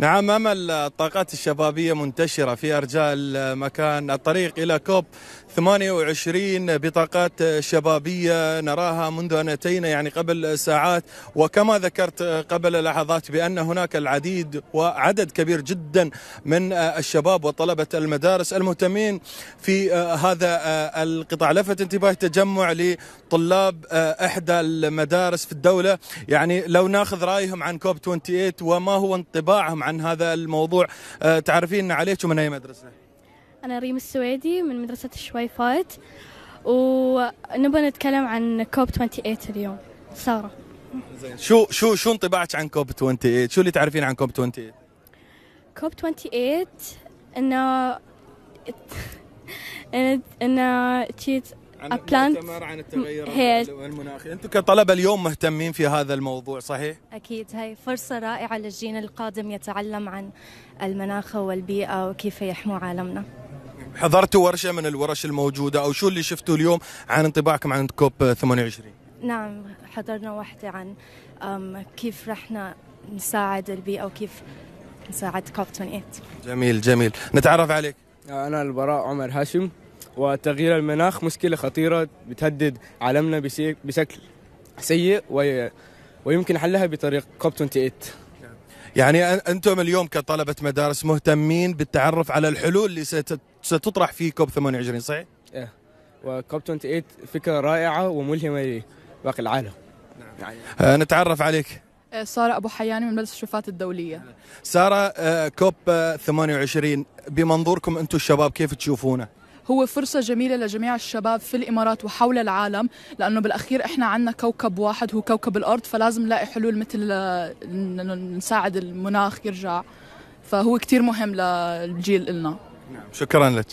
نعم أمل الطاقات الشبابية منتشرة في أرجاء المكان الطريق إلى كوب 28 بطاقات شبابية نراها منذ أن أتينا يعني قبل ساعات وكما ذكرت قبل لحظات بأن هناك العديد وعدد كبير جدا من الشباب وطلبة المدارس المهتمين في هذا القطاع لفت انتباهي تجمع لطلاب إحدى المدارس في الدولة يعني لو ناخذ رأيهم عن كوب 28 وما هو انطباعهم عن هذا الموضوع أه، تعرفين عليك ومن أي مدرسة؟ أنا ريم السويدي من مدرسة الشويفات ونبغى نتكلم عن كوب 28 اليوم سارة زين شو شو شو انطباعك عن كوب 28 شو اللي تعرفين عن كوب 28 كوب 28 انه انه انه بلانت عن التغيرات المناخي أنتم كطلبة اليوم مهتمين في هذا الموضوع صحيح؟ أكيد هاي فرصة رائعة للجيل القادم يتعلم عن المناخ والبيئة وكيف يحموا عالمنا حضرتوا ورشة من الورش الموجودة أو شو اللي شفتوا اليوم عن انطباعكم عن كوب 28 نعم حضرنا واحدة عن كيف رحنا نساعد البيئة وكيف نساعد كوب 28 جميل جميل نتعرف عليك أنا البراء عمر هاشم وتغيير المناخ مشكلة خطيرة بتهدد عالمنا بشكل سيء ويمكن حلها بطريق كوب 28 يعني انتم اليوم كطلبه مدارس مهتمين بالتعرف على الحلول اللي ستطرح في كوب 28 صحيح؟ ايه وكوب 28 فكره رائعه وملهمه لباقي العالم. نعم. آه، نتعرف عليك. آه، سارة أبو حياني من مجلس الشرفات الدولية سارة كوب آه، 28 بمنظوركم أنتم الشباب كيف تشوفونه؟ هو فرصة جميلة لجميع الشباب في الإمارات وحول العالم لأنه بالأخير إحنا عنا كوكب واحد هو كوكب الأرض فلازم نلاقي حلول مثل نساعد المناخ يرجع فهو كتير مهم للجيل إلنا نعم شكرا لك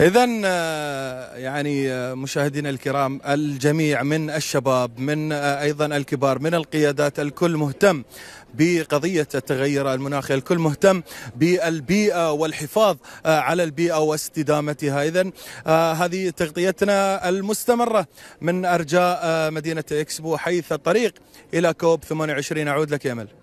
اذا آه، يعني آه، مشاهدينا الكرام الجميع من الشباب من آه، ايضا الكبار من القيادات الكل مهتم بقضية التغير المناخي الكل مهتم بالبيئة والحفاظ على البيئة واستدامتها إذا هذه تغطيتنا المستمرة من أرجاء مدينة إكسبو حيث الطريق إلى كوب 28 أعود لك يا أمل